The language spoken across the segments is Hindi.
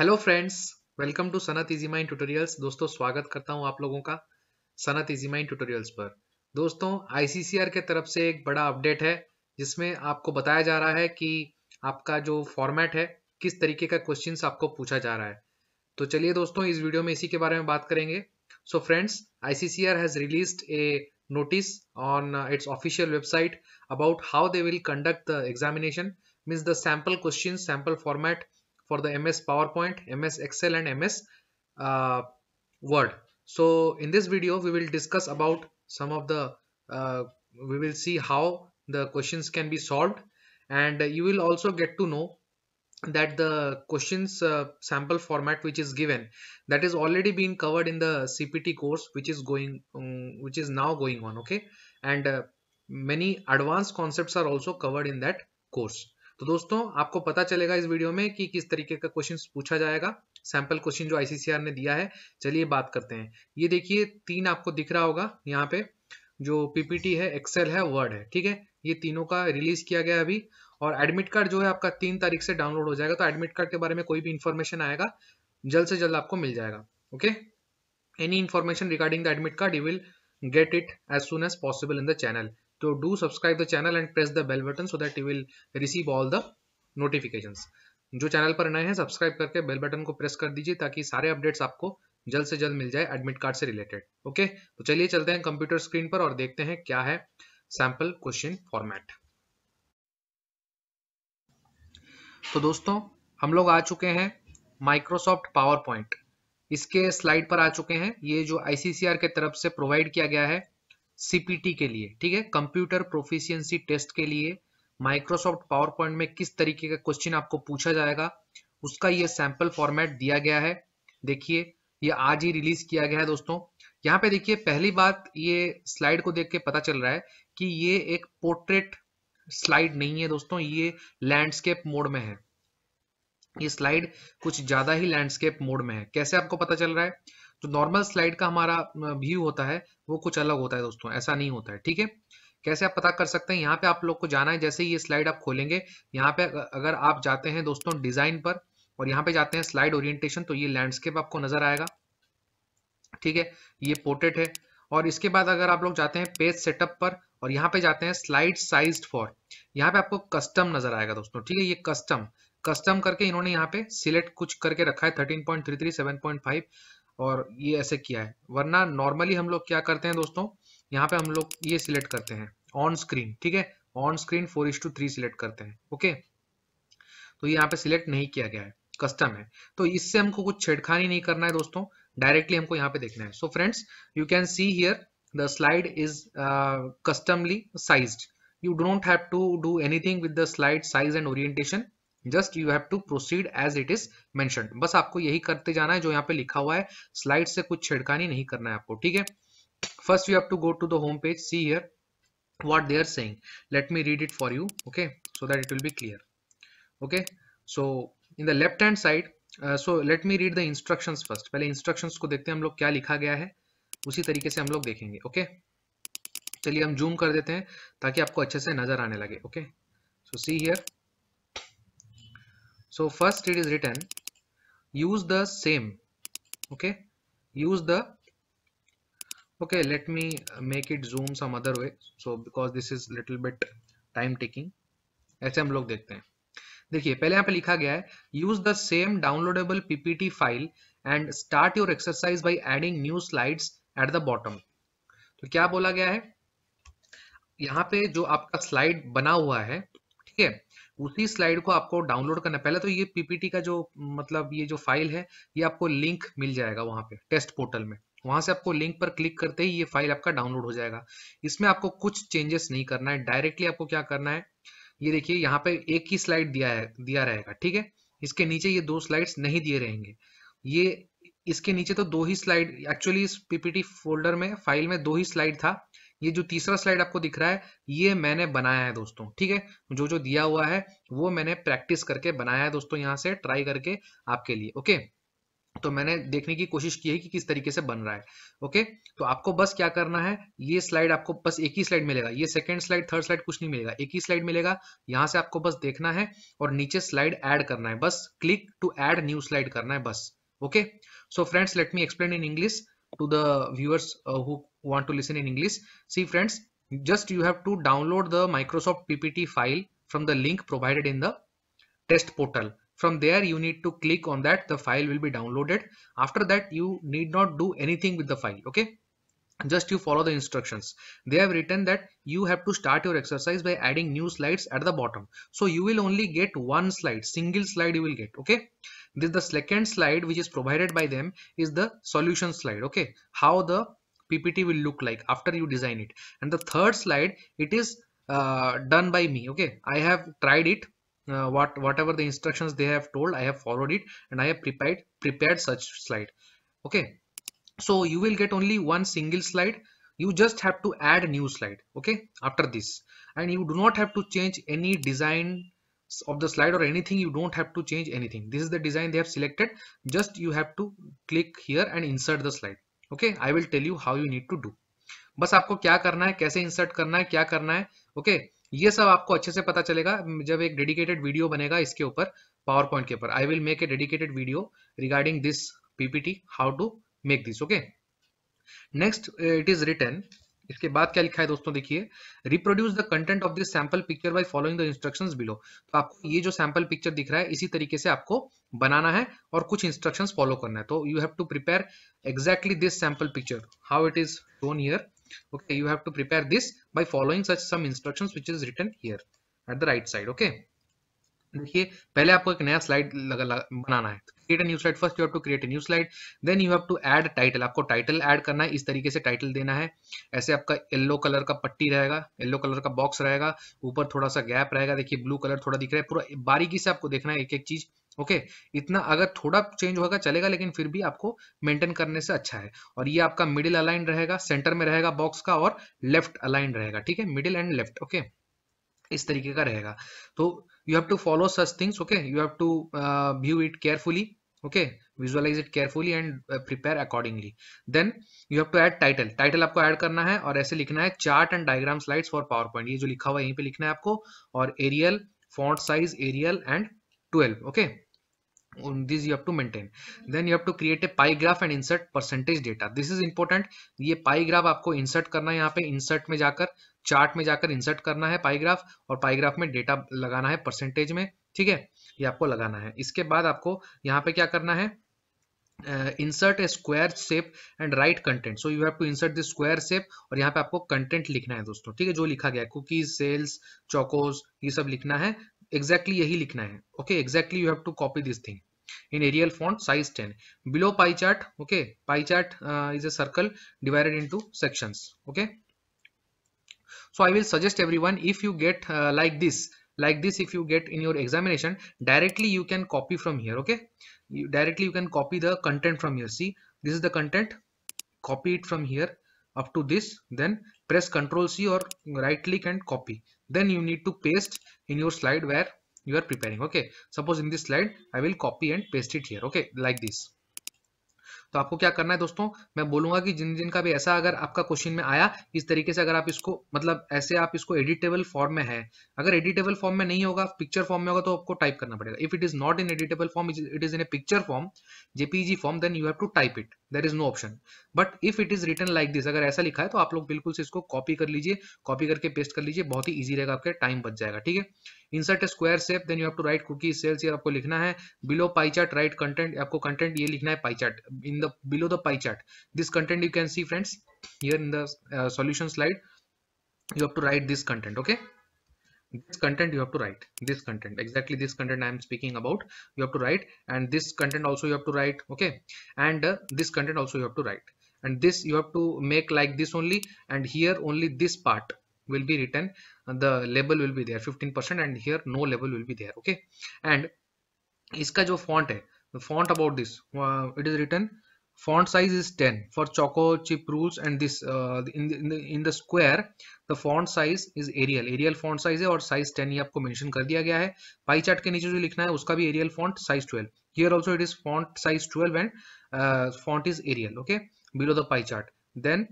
Hello friends welcome to Sanat easy mind tutorials दोस्तों स्वागत करता हूं आप लोगों का सनत इजी माइंड ट्यूटोरियल्स पर दोस्तों आईसीसीआर के तरफ से एक बड़ा अपडेट है जिसमें आपको बताया जा रहा है कि आपका जो फॉर्मेट है किस तरीके का क्वेश्चन आपको पूछा जा रहा है तो चलिए दोस्तों इस वीडियो में इसी के बारे में बात करेंगे so friends ICCR has release a notice on its official website about how they will conduct the examination means the sample question sample format for the MS PowerPoint, MS Excel and MS uh, Word. So in this video we will discuss about some of the, uh, we will see how the questions can be solved and you will also get to know that the questions uh, sample format which is given that is already been covered in the cpt course which is going um, which is now going on okay and uh, many advanced concepts are also covered in that course तो दोस्तों आपको पता चलेगा इस वीडियो में कि किस तरीके का क्वेश्चन पूछा जाएगा सैंपल क्वेश्चन जो आईसीसीआर ने दिया है चलिए बात करते हैं ये देखिए तीन आपको दिख रहा होगा यहाँ पे जो पीपीटी है एक्सेल है वर्ड है ठीक है ये तीनों का रिलीज किया गया अभी और एडमिट कार्ड जो है आपका तीन तारीख से डाउनलोड हो जाएगा तो एडमिट कार्ड के बारे में कोई भी इन्फॉर्मेशन आएगा जल्द से जल्द आपको मिल जाएगा okay any information regarding the admit card you will get it as soon as possible in the channel So do subscribe the channel and press the bell button so that you will receive all the notifications. जो चैनल पर नए हैं सब्सक्राइब करके बेल बटन को प्रेस कर दीजिए ताकि सारे अपडेट्स आपको जल्द से जल्द मिल जाए एडमिट कार्ड से रिलेटेड ओके तो चलिए चलते हैं कंप्यूटर स्क्रीन पर और देखते हैं क्या है सैंपल क्वेश्चन फॉर्मेट तो दोस्तों हम लोग आ चुके हैं माइक्रोसॉफ्ट पावर पॉइंट इसके स्लाइड पर आ चुके हैं ये जो आईसीसीआर के तरफ से प्रोवाइड किया गया है सीपीटी के लिए ठीक है कंप्यूटर प्रोफिशियंसी टेस्ट के लिए माइक्रोसॉफ्ट पावर पॉइंट में किस तरीके का क्वेश्चन आपको पूछा जाएगा उसका ये सैंपल फॉर्मेट दिया गया है देखिए ये आज ही रिलीज किया गया है दोस्तों यहाँ पे देखिए पहली बात ये स्लाइड को देख के पता चल रहा है कि ये एक पोर्ट्रेट स्लाइड नहीं है दोस्तों ये लैंडस्केप मोड में है ये स्लाइड कुछ ज्यादा ही लैंडस्केप मोड में है कैसे आपको पता चल रहा है जो नॉर्मल स्लाइड का हमारा व्यू होता है वो कुछ अलग होता है दोस्तों ऐसा नहीं होता है ठीक है कैसे आप पता कर सकते हैं यहाँ पे आप लोग को जाना है जैसे ये स्लाइड आप खोलेंगे यहाँ पे अगर आप जाते हैं दोस्तों डिजाइन पर और यहाँ पे जाते हैं स्लाइड ओरिएंटेशन तो ये लैंडस्केप आपको नजर आएगा ठीक है ये पोर्ट्रेट है और इसके बाद अगर आप लोग जाते हैं पेज सेटअप पर और यहाँ पे जाते हैं स्लाइड साइज फॉर यहाँ पे आपको कस्टम नजर आएगा दोस्तों ठीक है ये कस्टम कस्टम करके इन्होंने यहाँ पे सिलेक्ट कुछ करके रखा है पॉइंट फाइव और ये ऐसे किया है वरना नॉर्मली हम लोग क्या करते हैं दोस्तों यहाँ पे हम लोग ये सिलेक्ट करते हैं ऑन स्क्रीन ठीक है on screen four is to three select करते हैं ओके तो यहाँ पे सिलेक्ट नहीं किया गया है कस्टम है तो इससे हमको कुछ छेड़खानी नहीं करना है दोस्तों डायरेक्टली हमको यहाँ पे देखना है so friends you can see here the slide is customly customly you don't have to do anything with the slide size and orientation just you have to proceed as it is मैं बस आपको यही करते जाना है जो यहाँ पे लिखा हुआ है स्लाइड से कुछ छिड़कानी नहीं करना है आपको ठीक है first you have to go to the home page see here what they are saying let me read it for you okay so that it will be clear okay so in the left hand side so let me read the instruction first पहले इंस्ट्रक्शन को देखते हैं हम लोग क्या लिखा गया है उसी तरीके से हम लोग देखेंगे ओके okay? चलिए हम जूम कर देते हैं ताकि आपको अच्छे से नजर आने लगे okay so see here so first it is written use the same okay use the okay let me make it zoom some other way so because this is little bit time taking ऐसे हम लोग देखते हैं देखिए पहले यहाँ पे लिखा गया है use the same downloadable PPT file and start your exercise by adding new slides at the bottom तो क्या बोला गया है यहाँ पे जो आपका स्लाइड बना हुआ है ठीक है उसी स्लाइड को आपको डाउनलोड करना पहले तो ये पीपीटी का जो मतलब ये जो फाइल है ये आपको लिंक मिल जाएगा वहां पे टेस्ट पोर्टल में वहां से आपको लिंक पर क्लिक करते ही ये फाइल आपका डाउनलोड हो जाएगा इसमें आपको कुछ चेंजेस नहीं करना है डायरेक्टली आपको क्या करना है ये देखिए यहाँ पे एक ही स्लाइड दिया है दिया रहेगा ठीक है इसके नीचे ये दो स्लाइड्स नहीं दिए रहेंगे ये इसके नीचे तो दो ही स्लाइड एक्चुअली इस पीपीटी फोल्डर में फाइल में दो ही स्लाइड था ये जो तीसरा स्लाइड आपको दिख रहा है ये मैंने बनाया है दोस्तों ठीक है जो जो दिया हुआ है वो मैंने प्रैक्टिस करके बनाया है दोस्तों यहाँ से ट्राई करके आपके लिए ओके तो मैंने देखने की कोशिश की है कि किस तरीके से बन रहा है ओके तो आपको बस क्या करना है ये स्लाइड आपको बस एक ही स्लाइड मिलेगा ये सेकंड स्लाइड थर्ड स्लाइड कुछ नहीं मिलेगा एक ही स्लाइड मिलेगा यहां से आपको बस देखना है और नीचे स्लाइड ऐड करना है बस click to add new slide करना है बस okay so friends let me explain in English to the viewers who want to listen in English. See friends, just you have to download the Microsoft PPT file from the link provided in the test portal. From there you need to click on that the file will be downloaded. After that you need not do anything with the file. Okay. Just you follow the instructions. They have written that you have to start your exercise by adding new slides at the bottom. So you will only get one slide, single slide you will get. Okay. This the second slide which is provided by them is the solution slide. Okay. How the ppt will look like after you design it and the third slide it is uh, done by me okay i have tried it uh, what whatever the instructions they have told i have followed it and i have prepared prepared such slide okay so you will get only one single slide you just have to add new slide okay after this and you do not have to change any design of the slide or anything you don't have to change anything this is the design they have selected just you have to click here and insert the slide okay I will tell you how you need to do बस आपको क्या करना है कैसे इंसर्ट करना है क्या करना है ओके okay? ये सब आपको अच्छे से पता चलेगा जब एक डेडिकेटेड वीडियो बनेगा इसके ऊपर पावर पॉइंट के ऊपर I will make a dedicated video regarding this PPT how to make this okay next it is written इसके बाद क्या लिखा है दोस्तों देखिए reproduce the content of this sample picture by following the instructions below तो आपको ये जो सैंपल पिक्चर दिख रहा है इसी तरीके से आपको बनाना है और कुछ इंस्ट्रक्शंस फॉलो करना है तो you have to prepare exactly this sample picture how it is shown here okay you have to prepare this by following such some instruction which is written here at the right side okay देखिए पहले आपको एक नया स्लाइड लगा, लगा बनाना है create new slide first you have to create new slide then you have to have title आपको टाइटल ऐड करना है इस तरीके से टाइटल देना है ऐसे आपका येलो कलर का पट्टी रहेगा येलो कलर का बॉक्स रहेगा ऊपर थोड़ा सा गैप रहेगा देखिए ब्लू कलर थोड़ा दिख रहा है पूरा बारीकी से आपको देखना है एक एक चीज ओके okay, इतना अगर थोड़ा चेंज होगा चलेगा लेकिन फिर भी आपको मेंटेन करने से अच्छा है और ये आपका मिडिल अलाइन रहेगा सेंटर में रहेगा बॉक्स का और लेफ्ट अलाइन रहेगा ठीक है मिडिल एंड लेफ्ट ओके इस तरीके का रहेगा तो you have to follow such things okay you have to view it carefully okay visualize it carefully and prepare accordingly then you have to add title title आपको ऐड करना है और ऐसे लिखना है chart and diagram slides for PowerPoint ये जो लिखा हुआ है यहीं पे लिखना है आपको और Arial font size Arial and 12 okay this you have to maintain then you have to create a pie graph and insert percentage data this is important ये पाईग्राफ आपको इंसर्ट करना है यहाँ पे इंसर्ट में जाकर चार्ट में जाकर इंसर्ट करना है पाईग्राफ और पाईग्राफ में डेटा लगाना है परसेंटेज में ठीक है ये आपको लगाना है इसके बाद आपको यहाँ पे क्या करना है insert a square shape and write content so you have to insert the square shape और यहाँ पे आपको कंटेंट लिखना है दोस्तों ठीक है जो लिखा गया है कुकीज सेल्स चौकोज ये सब लिखना है एग्जैक्टली exactly यही लिखना है okay exactly you have to copy this thing in Arial font size ten below pie chart okay pie chart is a circle divided into section okay so I will suggest everyone if you get like this like this if you get in your examination directly you can copy from here okay you directly you can copy the content from here see this is the content copy it from here up to this then press ctrl c or right click and copy then you need to paste in your slide where you are preparing okay suppose in this slide i will copy and paste it here okay like this तो आपको क्या करना है दोस्तों मैं बोलूंगा कि जिन जिन का भी ऐसा अगर आपका क्वेश्चन में आया इस तरीके से अगर आप इसको मतलब ऐसे आप इसको एडिटेबल फॉर्म में है अगर एडिटेबल फॉर्म में नहीं होगा पिक्चर फॉर्म में होगा तो आपको टाइप करना पड़ेगा if it is not in editable form it is in a picture form JPG form then you have to type it there is no option but if it is written like this अगर ऐसा लिखा है तो आप लोग बिल्कुल से इसको कॉपी कर लीजिए कॉपी करके पेस्ट कर लीजिए बहुत ही ईजी रहेगा आपके टाइम बच जाएगा ठीक है insert square shape then you have to write cookie sales ये आपको लिखना है below pie chart write content आपको कंटेंट ये लिखना है pie chart in the below the pie chart this content you can see friends here in the uh, solution slide you have to write this content okay this content you have to write this content exactly this content i am speaking about you have to write and this content also you have to write okay and uh, this content also you have to write and this you have to make like this only and here only this part will be written the label will be there 15% and here no label will be there okay and इसका जो font है the font about this uh, it is written font size is 10 for choco chip rules and this uh, in, the, in the in the square the font size is arial arial font size है और size 10 ये आपको mention कर दिया गया है pie chart के नीचे जो लिखना है उसका भी arial font size 12 here also it is font size 12 and uh, font is arial okay below the pie chart then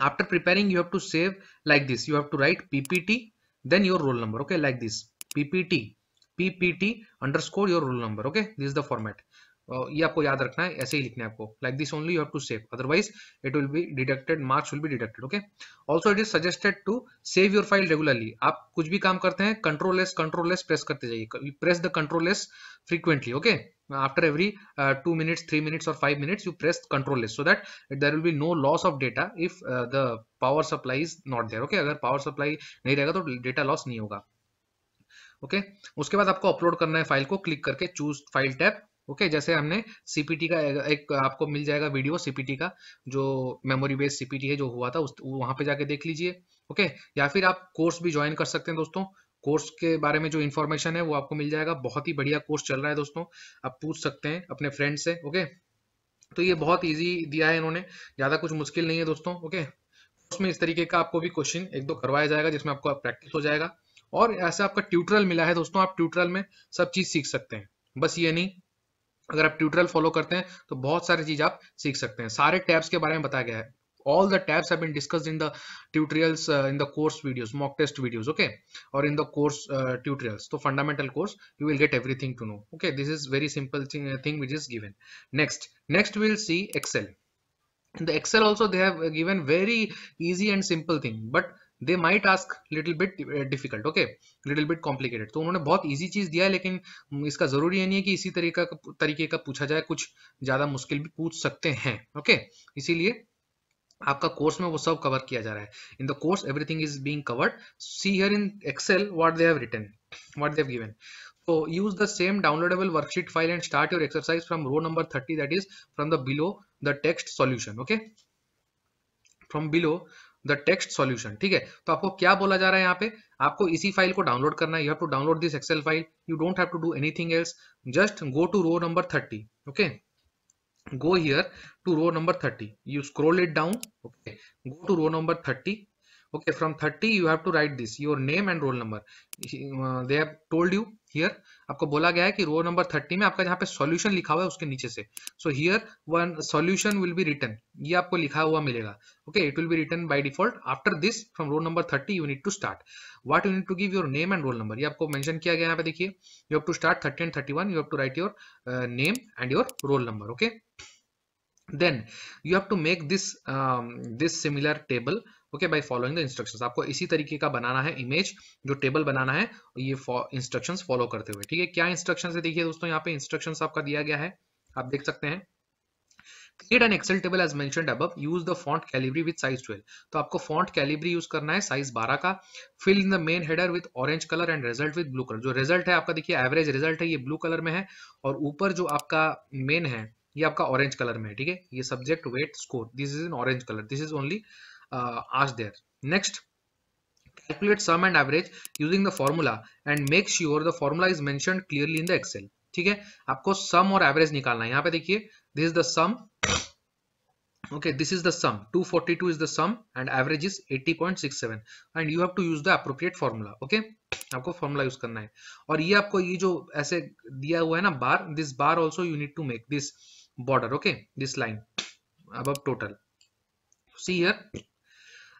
after preparing you have to save like this you have to write ppt then your roll number okay like this ppt ppt underscore your roll number okay this is the format uh, ये आपको याद रखना है ऐसे ही लिखना है आपको like this only you have to save otherwise it will be deducted marks will be deducted okay also it is suggested to save your file regularly आप कुछ भी काम करते हैं control S control S press करते जाइए press the control S frequently okay after every uh, 2 minutes 3 minutes or 5 minutes you press control s so that there will be no loss of data if uh, the power supply is not there okay agar power supply nahi rahega to data loss nahi hoga okay okay? उसके बाद आपको अपलोड करना है फाइल को क्लिक करके चूज फाइल टैब ओके जैसे हमने सीपीटी का एक आपको मिल जाएगा वीडियो सीपीटी का जो मेमोरी बेस्ड सीपीटी है जो हुआ था उस वहां पे जाके देख लीजिए ओके okay? या फिर आप कोर्स भी ज्वाइन कर सकते हैं दोस्तों कोर्स के बारे में जो इन्फॉर्मेशन है वो आपको मिल जाएगा बहुत ही बढ़िया कोर्स चल रहा है दोस्तों आप पूछ सकते हैं अपने फ्रेंड से ओके तो ये बहुत ईजी दिया है इन्होंने ज़्यादा कुछ मुश्किल नहीं है दोस्तों ओके कोर्स में इस तरीके का आपको भी क्वेश्चन एक दो करवाया जाएगा जिसमें आपको आप प्रैक्टिस हो जाएगा और ऐसा आपका ट्यूटरल मिला है दोस्तों आप ट्यूटरल में सब चीज़ सीख सकते हैं बस ये नहीं अगर आप ट्यूटरल फॉलो करते हैं तो बहुत सारी चीज़ आप सीख सकते हैं सारे टैब्स के बारे में बताया गया है all the tabs have been discussed in the tutorials uh, in the course videos mock test videos okay or in the course uh, tutorials so fundamental course you will get everything to know okay this is very simple thing, uh, thing which is given next next we'll see excel in the excel also they have given very easy and simple thing but they might ask little bit difficult okay little bit complicated तो उन्होंने बहुत easy चीज दिया है लेकिन इसका जरूरी है नहीं है कि इसी तरीका तरीके का पूछा जाए कुछ ज्यादा मुश्किल भी पूछ सकते हैं okay? इसीलिए आपका कोर्स में वो सब कवर किया जा रहा है in the course everything is being covered see here in Excel what they have written what they have given so use the same downloadable worksheet file and start your exercise from row number 30 that is from the below the text solution okay from below the text solution ठीक है तो आपको क्या बोला जा रहा है यहाँ पे आपको इसी फाइल को डाउनलोड करना है you have to download this Excel file you don't have to do anything else just go to row number 30 okay okay? go here to row number 30 you scroll it down okay go to row number 30 okay from 30 you have to write this your name and roll number uh, they have told you here आपको बोला गया है कि रो नंबर 30 में आपका जहाँ पे सॉल्यूशन लिखा हुआ है उसके नीचे से so here one solution will be written ये आपको लिखा हुआ मिलेगा okay it will be written by default after this from row number 30 you need to start what you need to give your name and roll number ये आपको मेंशन किया गया यहाँ पे देखिए you have to start 30 and 31 you have to write your name and your roll number okay then you have to make this um, this similar table okay by following the instructions आपको इसी तरीके का बनाना है इमेज जो टेबल बनाना है ये इंस्ट्रक्शंस फॉलो करते हुए ठीक है क्या इंस्ट्रक्शन है देखिए दोस्तों यहाँ पे इंस्ट्रक्शन आपका दिया गया है आप देख सकते हैं create an Excel table as मैं above use the font calibri with size 12 तो आपको फॉन्ट कैलिबरी यूज करना है साइज बारह का fill in the main header with orange colour and result with blue colour जो रिजल्ट है आपका देखिए एवरेज रिजल्ट है ये ब्लू कलर में है और ऊपर जो आपका मेन है ये आपका ऑरेंज कलर में है ठीक है ये subject weight score this is in orange colour this is only uh, asked there next calculate sum and average using the formula and make sure the formula is mentioned clearly in the excel theek hai aapko sum aur average nikalna hai yahan pe dekhiye this is the sum okay this is the sum 242 is the sum and average is 80.67 and you have to use the appropriate formula okay आपको फॉर्मूला यूज करना है और ये आपको ये जो ऐसे दिया हुआ है ना bar this bar also you need to make this border okay this line अब total see here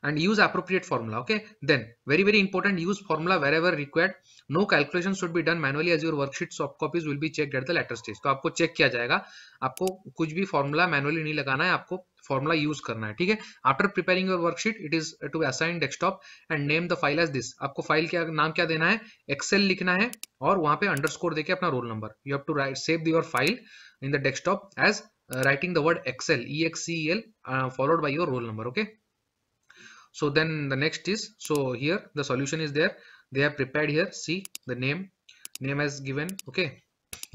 and use appropriate formula okay then very very important use formula wherever required no calculation should be done manually as your worksheet soft copies will be checked at the later stage तो आपको चेक किया जाएगा आपको कुछ भी फॉर्मूला मैनुअली नहीं लगाना है आपको फॉर्मूला यूज करना है ठीक है after preparing your worksheet it is to assign desktop and name the file as this आपको फाइल क्या नाम क्या देना है एक्सेल लिखना है और वहां पे अंडरस्कोर देके अपना roll number you have to write save your file in the desktop as writing the word Excel E X C L followed by your roll number okay so then the next is so here the solution is there they have prepared here see the name name has given okay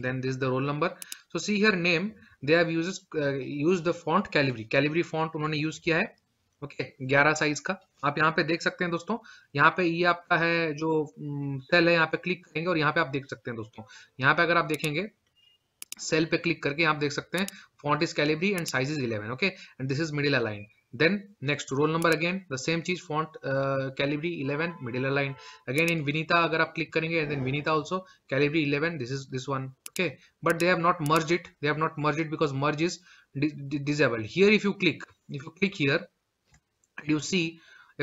then this is the roll number so see here name they have uses uh, use the font calibri calibri font unhone use kiya hai okay okay, 11 size का आप यहाँ पे देख सकते हैं दोस्तों यहाँ पे ये आपका है जो सेल है यहाँ पे क्लिक करेंगे और यहाँ पे आप देख सकते हैं दोस्तों यहाँ पे अगर आप देखेंगे सेल पे क्लिक करके आप देख सकते हैं font is Calibri and size is 11 okay and this is middle align then next roll number again the same cheese font uh, calibri 11 middle line again in vinita agar aap click karenge and then vinita also calibri 11 this is this one okay but they have not merged it they have not merged it because merge is disabled here if you click if you click here you see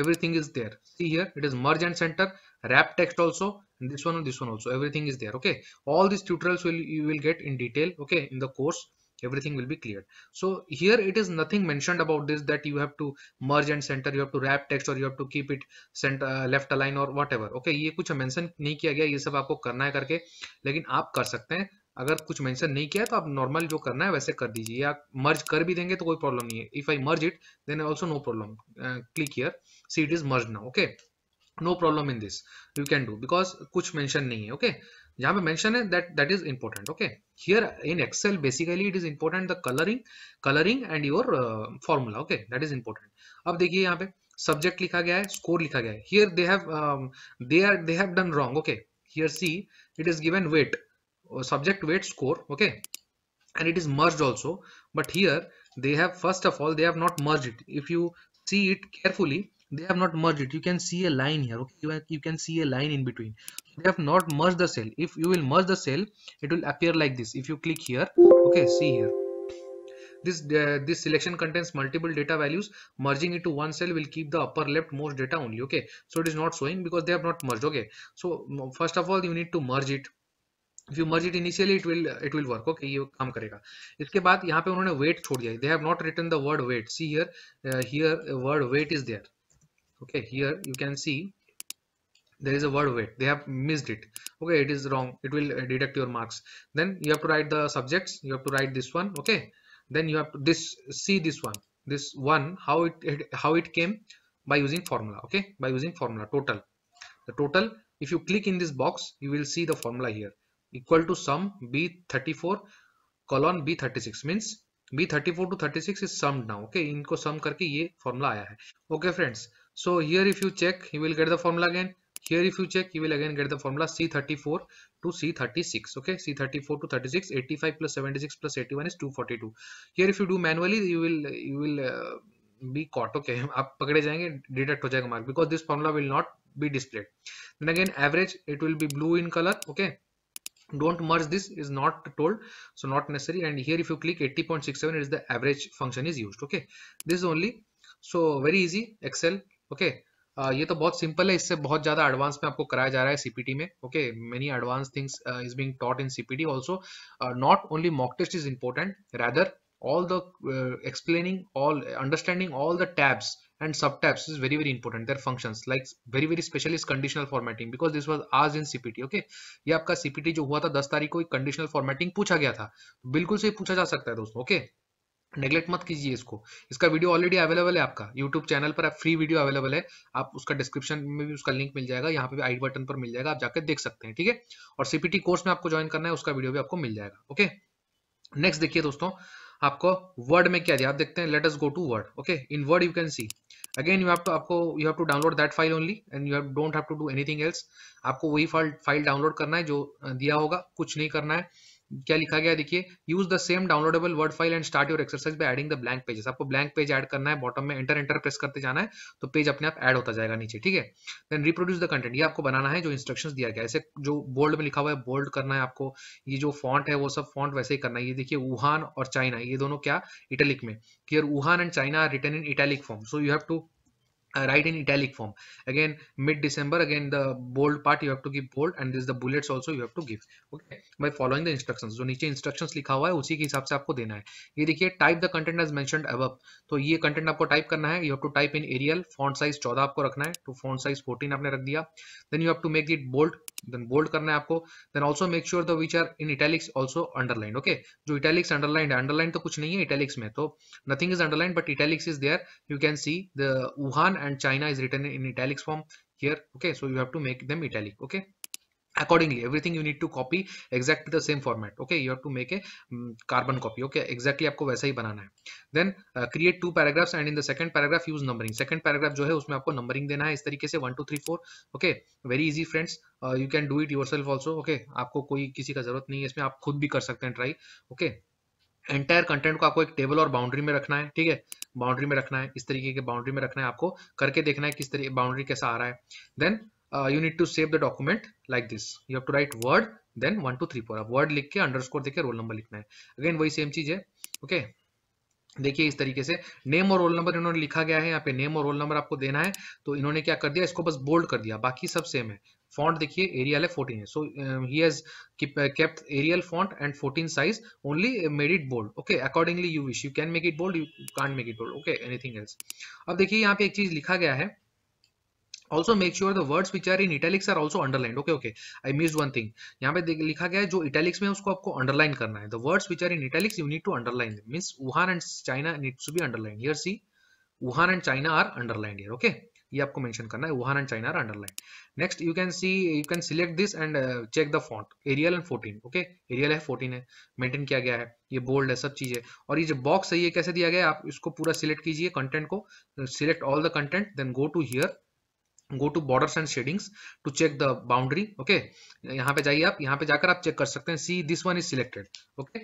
everything is there see here it is merge and center wrap text also and this one and this one also everything is there okay all these tutorials will you will get in detail okay in the course everything will be cleared so here it is nothing mentioned about this that you have to merge and center you have to wrap text or you have to keep it center uh, left align or whatever okay ye kuch mention nahi kiya gaya ye sab aapko karna hai karke lekin aap kar sakte hain अगर कुछ मेंशन नहीं किया है तो आप नॉर्मल जो करना है वैसे कर दीजिए या मर्ज कर भी देंगे तो कोई प्रॉब्लम नहीं है if I merge it then also no problem click here see it is merge now okay no problem in this you can do because कुछ मेंशन नहीं है ओके okay? यहाँ पे that that is important okay here in excel basically it is important the coloring coloring and your uh, formula okay that is important Now see here subject लिखा गया है score लिखा गया है here they have um, they are they have done wrong okay here see it is given weight uh, subject weight score okay and it is merged also but here they have first of all they have not merged it if you see it carefully they have not merged it you can see a line here okay you can see a line in between they have not merged the cell if you will merge the cell it will appear like this if you click here okay see here this uh, this selection contains multiple data values merging it to one cell will keep the upper left most data only okay so it is not showing because they have not merged okay so first of all you need to merge it if you merge it initially it will it will work okay you come. करेगा इसके बाद यहाँ पे उन्होंने weight छोड़ दिया they have not written the word weight see here uh, here word weight is there okay here you can see there is a word wait they have missed it okay it is wrong it will uh, deduct your marks then you have to write the subjects you have to write this one okay then you have to this see this one this one how it, it how it came by using formula okay by using formula total the total if you click in this box you will see the formula here equal to sum b34 colon b36 means B34 to 36 is summed now. Okay, inko sum karke some formula aaya hai. okay, friends so here if you check you will get the formula again here if you check you will again get the formula c34 to c36 okay c34 to 36 85 plus 76 plus 81 is 242 here if you do manually you will you will uh, be caught okay आप पकड़े जाएंगे डिटेक्ट हो जाएगा mark because this formula will then again average it will be blue in color okay don't merge this is not told so not necessary and here if you click 80.67 it is the average function is used okay this is only so very easy excel okay okay? ये तो बहुत सिंपल है इससे बहुत ज्यादा एडवांस में आपको कराया जा रहा है सीपीटी में okay many advance things is being taught in CPT also not only mock test is important rather all the uh, explaining all understanding all the tabs and subtabs is very very important their functions like very very special is conditional formatting because this was asked in cpt okay ये आपका cpt जो हुआ था 10 तारीख को एक conditional formatting पूछा गया था बिल्कुल से पूछा जा सकता है दोस्तों okay नेग्लेक्ट मत कीजिए इसको इसका वीडियो ऑलरेडी अवेलेबल है आपका यूट्यूब चैनल पर आप फ्री वीडियो अवेलेबल है आप उसका डिस्क्रिप्शन में भी उसका लिंक मिल जाएगा यहाँ पे भी आई बटन पर मिल जाएगा आप जाकर देख सकते हैं ठीक है और सीपीटी कोर्स में आपको ज्वाइन करना है उसका वीडियो भी आपको मिल जाएगा ओके नेक्स्ट देखिए दोस्तों आपको वर्ड में क्या दिया आप देखते हैं let's go to word okay in word you can see again you have to आपको you have to download that file only and you don't have to do anything else आपको वही फाइल फाइल डाउनलोड करना है जो दिया होगा कुछ नहीं करना है क्या लिखा गया देखिए use the same downloadable word file and start your exercise by adding the blank pages आपको ब्लैंक पेज ऐड करना है बॉटम में एंटर एंटर प्रेस करते जाना है तो पेज अपने आप ऐड होता जाएगा नीचे ठीक है देन रिप्रोड्यूस द कंटेंट ये आपको बनाना है जो इंस्ट्रक्शन दिया गया ऐसे जो बोल्ड में लिखा हुआ है बोल्ड करना है आपको ये जो फॉन्ट है वो सब फॉन्ट वैसे ही करना है ये देखिए वुहान और चाइना ये दोनों क्या इटैलिक में clear Wuhan and China written in italic form so you have to uh, write in italic form again mid december again the bold part you have to give bold and this the bullets also you have to give okay by following the instructions jo niche instructions likha hua hai usi ke hisab se aapko dena hai ye dekhiye type the content as mentioned above to ye content aapko type karna hai you have to type in arial font size 14 aapko rakhna hai to font size 14 aapne rakh diya then you have to make it bold then bold करना है आपको then also make sure the which are in italics also underline okay जो इटैलिक्स अंडरलाइन है अंडरलाइन तो कुछ नहीं है इटैलिक्स में तो nothing is underline but italics is there you can see the Wuhan and China is written in italics form here okay so you have to make them italic okay accordingly everything you need to copy exactly the same format okay you have to make a um, carbon copy okay exactly aapko waisa hi banana hai then uh, create two paragraphs and in the second paragraph use numbering second paragraph jo hai usme aapko numbering dena hai is tarike se 1 2 3 4 okay very easy friends uh, you can do it yourself also okay? aapko koi kisi ka zarurat nahi hai isme aap khud bhi kar sakte hain try okay? Entire content को आपको एक टेबल और बाउंड्री में रखना है ठीक है बाउंड्री में रखना है इस तरीके के बाउंड्री में रखना है आपको करके देखना है किस तरीके बाउंड्री कैसा आ रहा है then uh, you need to save the document like this you have to write word then one two three four आप वर्ड लिख के अंडरस्कोर देके रोल नंबर लिखना है अगेन वही सेम चीज है ओके okay? देखिए इस तरीके से नेम और रोल नंबर इन्होंने लिखा गया है यहाँ पे नेम और रोल नंबर आपको देना है तो इन्होंने क्या कर दिया इसको बस बोल्ड कर दिया बाकी सब सेम है फॉन्ट देखिए एरियल है 14 है so he has kept Arial font and 14 size only made it bold okay accordingly you wish you can make it bold you can't make it bold okay anything else अब देखिए यहाँ पे एक चीज लिखा गया है also make sure the words which are in italics are also underline okay okay I miss one thing यहाँ पे लिखा गया है जो इटैलिक्स में उसको आपको अंडरलाइन करना है the words which are in italics you need to underline means Wuhan and China needs to be underline here see Wuhan and China are underline here okay ये आपको मेंशन करना है Wuhan and China are underline next you can see you can select this and check the font Arial and 14 okay Arial है 14 है मेंटेन किया गया है ये बोल्ड है सब चीज है और ये जो बॉक्स है ये कैसे दिया गया है आप इसको पूरा सिलेक्ट कीजिए कंटेंट को select all the content then go to here go to borders and shadings to check the boundary okay यहाँ पे जाइए आप यहाँ पे जाकर आप चेक कर सकते हैं see this one is selected okay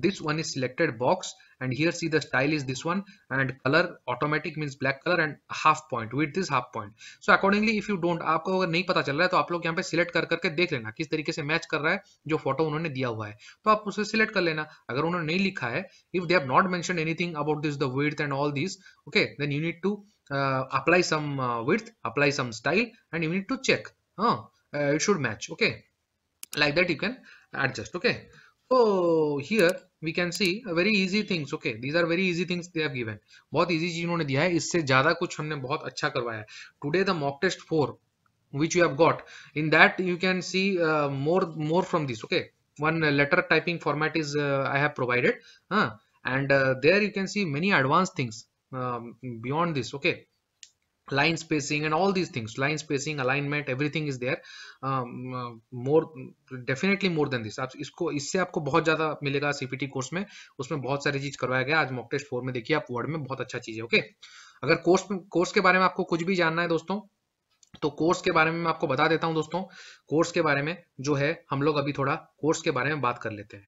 this one is selected box and here see the style is this one and colour automatic means black colour and half point with this half point so accordingly if you don't आपको अगर नहीं पता चल रहा है तो आप लोग यहाँ पे सिलेक्ट कर करके देख लेना किस तरीके से मैच कर रहा है जो फोटो उन्होंने दिया हुआ है तो आप उसे सिलेक्ट कर लेना अगर उन्होंने नहीं लिखा है if they have not mention anything about this the width and all this okay then you need to Uh, apply some uh, width apply some style and you need to check huh? Uh, it should match okay like that you can adjust okay so here we can see very easy things okay these are very easy things they have given बहुत easy चीज उन्होंने दिया है इससे ज्यादा कुछ हमने बहुत अच्छा करवाया today the mock test 4 which you have got in that you can see uh, more more from this okay one letter typing format is uh, i have provided huh? and uh, there you can see many advanced things um, beyond this okay line spacing and all these things line spacing alignment everything is there um, uh, more definitely more than this आप इसको इससे आपको बहुत ज़्यादा मिलेगा सीपीटी कोर्स में उसमें बहुत सारी चीज़ करवाया गया आज मॉक टेस्ट फोर में देखिए आप वर्ड में बहुत अच्छा चीज़ है ओके अगर कोर्स कोर्स के बारे में आपको कुछ भी जानना है दोस्तों तो कोर्स के बारे में मैं आपको बता देता हूं दोस्तों कोर्स के बारे में जो है हम लोग अभी थोड़ा कोर्स के बारे में बात कर लेते हैं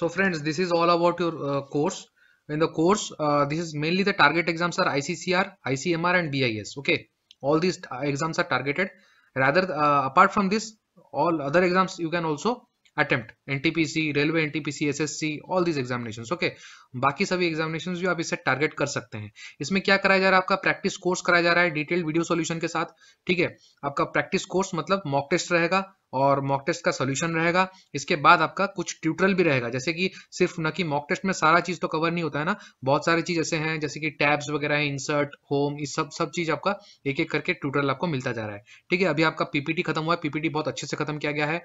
so friends this is all about your course in the course uh, this is mainly the target exams are iccr icmr and bis okay all these exams are targeted rather uh, apart from this all other exams you can also attempt ntpc railway ntpc ssc all these examinations okay बाकी सभी एग्जामिनेशन जो आप इससे टारगेट कर सकते हैं इसमें क्या कराया जा रहा है आपका प्रैक्टिस कोर्स कराया जा रहा है डिटेल्ड वीडियो सॉल्यूशन के साथ ठीक है आपका प्रैक्टिस कोर्स मतलब मॉक टेस्ट रहेगा और मॉक टेस्ट का सोल्यूशन रहेगा इसके बाद आपका कुछ ट्यूटरल भी रहेगा जैसे कि सिर्फ न कि मॉक टेस्ट में सारा चीज तो कवर नहीं होता है ना बहुत सारी चीज ऐसे हैं जैसे कि टैब्स वगैरह है इंसर्ट होम इस सब सब चीज आपका एक एक करके ट्यूटरल आपको मिलता जा रहा है ठीक है अभी आपका पीपीटी खत्म हुआ है पीपीटी बहुत अच्छे से खत्म किया गया है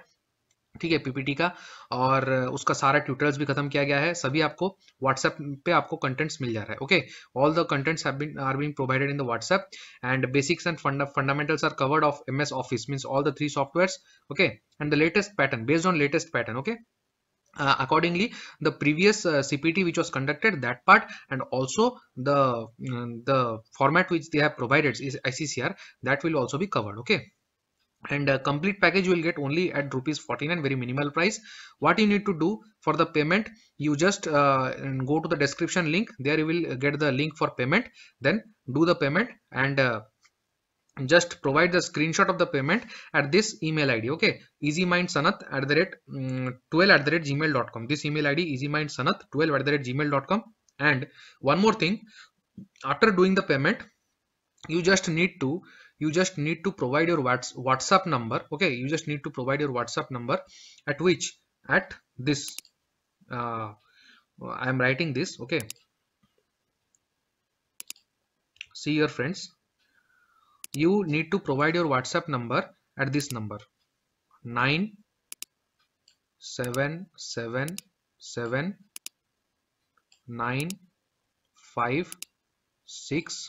ठीक है पीपीटी का और उसका सारा ट्यूटोरियल्स भी खत्म किया गया है सभी आपको व्हाट्सएप पे आपको कंटेंट्स मिल जा रहा है okay all the contents have been are been provided in the WhatsApp and basics and fundamentals are covered of MS Office means all the three softwares okay and the latest pattern based on latest pattern okay Uh, accordingly the previous uh, cpt which was conducted that part and also the uh, the format which they have provided is iccr that will also be covered okay and uh, complete package you will get only at rupees 49 very minimal price what you need to do for the payment you just uh, go to the description link there you will get the link for payment then do the payment and uh, just provide the screenshot of the payment at this email id okay easymindsanat at the rate um, 12 at the rate gmail.com this email id easymindsanat 12 at the rate gmail.com and one more thing after doing the payment you just need to you just need to provide your whatsapp number okay you just need to provide your whatsapp number at which at this uh, i am writing this okay see your friends you need to provide your whatsapp number at this number 9 7 7 7 9 5 6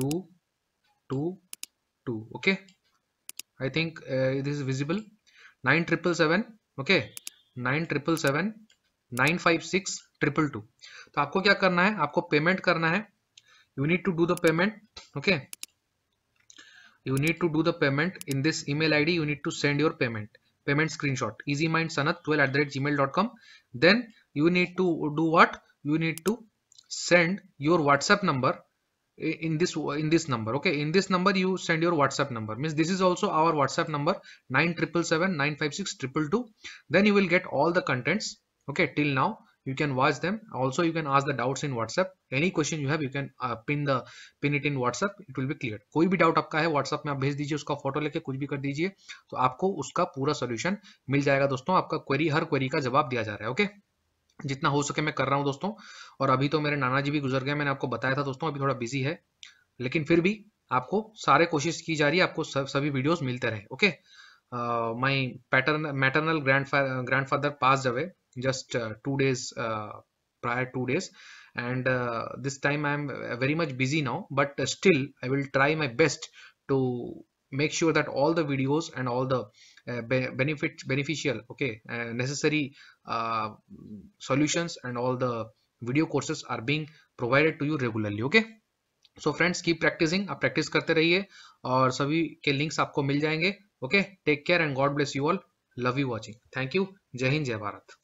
2 2 2 okay i think uh, this is visible 9777 okay nine triple seven nine five six triple two तो आपको क्या करना है आपको पेमेंट करना है you need to do the payment okay you need to do the payment in this email ID you need to send your payment payment screenshot easy mind sanat 12 at the rate gmail.com then you need to do what you need to send your whatsapp number in this in this number okay in this number you send your whatsapp number means this is also our whatsapp number 977795622 then you will get all the contents okay till now you can watch them also you can ask the doubts in whatsapp any question you have you can uh, pin the pin it in whatsapp it will be clear koi bhi doubt aapka hai whatsapp mein aap bhej dijiye uska photo leke kuch bhi kar dijiye to aapko uska pura solution mil jayega दोस्तों aapka query har query ka jawab diya ja raha hai okay? जितना हो सके मैं कर रहा हूँ दोस्तों और अभी तो मेरे नाना जी भी गुजर गए मैंने आपको बताया था दोस्तों अभी थोड़ा बिजी है लेकिन फिर भी आपको सारे कोशिश की जा रही है आपको सभी वीडियोस मिलते रहे okay my pattern maternal grandfather pass away just two days prior two days and this time I am very much busy now but still I will try my best to make sure that all the videos and all the benefit beneficial okay uh, necessary uh, solutions and all the video courses are being provided to you regularly okay so friends keep practicing aap practice karte rahiye aur sabhi ke links aapko mil jayenge okay take care and god bless you all love you watching thank you jai hind jai bharat